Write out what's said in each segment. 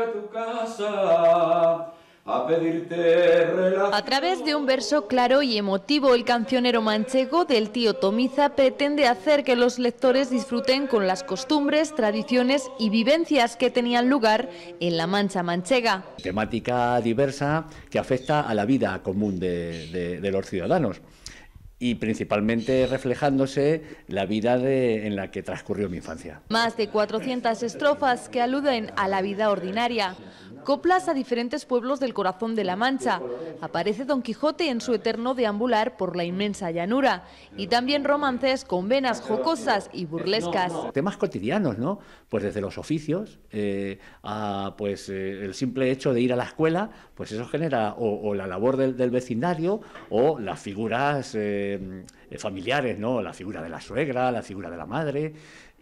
a tu casa a pedirte A través de un verso claro y emotivo, el cancionero manchego del tío Tomiza pretende hacer que los lectores disfruten con las costumbres, tradiciones y vivencias que tenían lugar en la Mancha Manchega. Temática diversa que afecta a la vida común de los ciudadanos y principalmente reflejándose la vida en la que transcurrió mi infancia. Más de 400 estrofas que aluden a la vida ordinaria, coplas a diferentes pueblos del corazón de la Mancha. Aparece Don Quijote en su eterno deambular por la inmensa llanura y también romances con venas jocosas y burlescas. Temas cotidianos, ¿no? Pues desde los oficios eh, a pues eh, el simple hecho de ir a la escuela, pues eso genera o, la labor del, vecindario o las figuras eh, familiares, ¿no? La figura de la suegra, la figura de la madre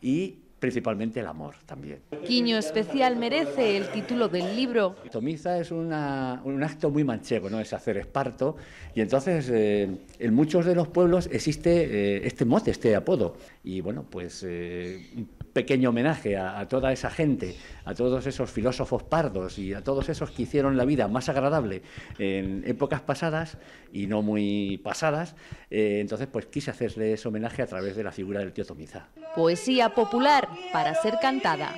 y principalmente el amor también. Quiño Especial merece el título del libro. Tomiza es un acto muy manchego, ¿no? es hacer esparto, y entonces eh, en muchos de los pueblos existe eh, este mote, este apodo, y bueno, pues eh, pequeño homenaje a, toda esa gente, a todos esos filósofos pardos y a todos esos que hicieron la vida más agradable en épocas pasadas y no muy pasadas. Eh, entonces, pues quise hacerles homenaje a través de la figura del tío Tomizá. Poesía popular para ser cantada.